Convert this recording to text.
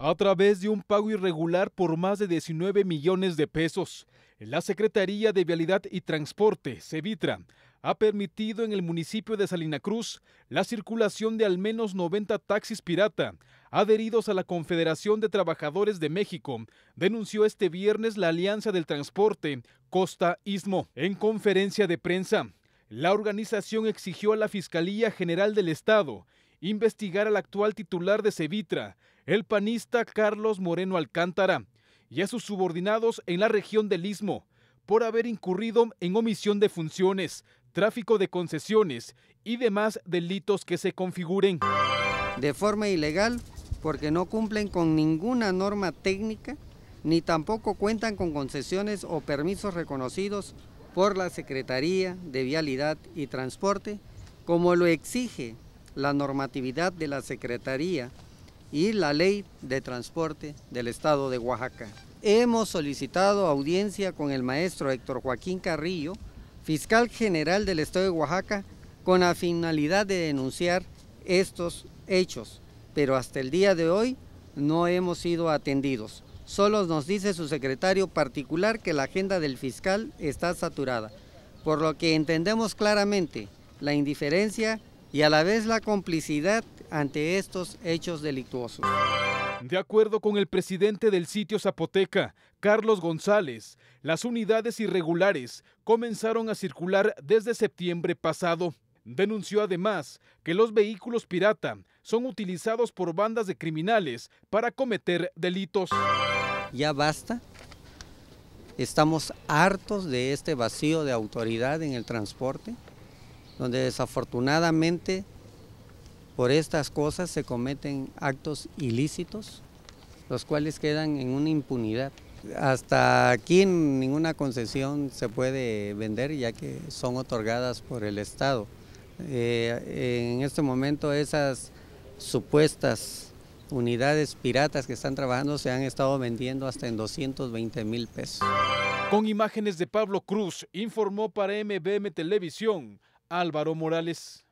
a través de un pago irregular por más de 19 millones de pesos. La Secretaría de Vialidad y Transporte, Cevitra, ha permitido en el municipio de Salina Cruz la circulación de al menos 90 taxis pirata, adheridos a la Confederación de Trabajadores de México, denunció este viernes la Alianza del Transporte Costa-Istmo. En conferencia de prensa, la organización exigió a la Fiscalía General del Estado investigar al actual titular de Cevitra, el panista Carlos Moreno Alcántara y a sus subordinados en la región del Istmo por haber incurrido en omisión de funciones, tráfico de concesiones y demás delitos que se configuren. De forma ilegal, porque no cumplen con ninguna norma técnica, ni tampoco cuentan con concesiones o permisos reconocidos por la Secretaría de Vialidad y Transporte, como lo exige la normatividad de la Secretaría y la Ley de Transporte del Estado de Oaxaca. Hemos solicitado audiencia con el maestro Héctor Joaquín Carrillo, fiscal general del Estado de Oaxaca, con la finalidad de denunciar estos hechos, pero hasta el día de hoy no hemos sido atendidos. Solo nos dice su secretario particular que la agenda del fiscal está saturada, por lo que entendemos claramente la indiferencia y a la vez la complicidad ante estos hechos delictuosos. De acuerdo con el presidente del sitio Zapoteca, Carlos González, las unidades irregulares comenzaron a circular desde septiembre pasado. Denunció además que los vehículos pirata son utilizados por bandas de criminales para cometer delitos. Ya basta. Estamos hartos de este vacío de autoridad en el transporte donde desafortunadamente por estas cosas se cometen actos ilícitos, los cuales quedan en una impunidad. Hasta aquí ninguna concesión se puede vender ya que son otorgadas por el Estado. Eh, en este momento esas supuestas unidades piratas que están trabajando se han estado vendiendo hasta en 220 mil pesos. Con imágenes de Pablo Cruz, informó para MBM Televisión Álvaro Morales.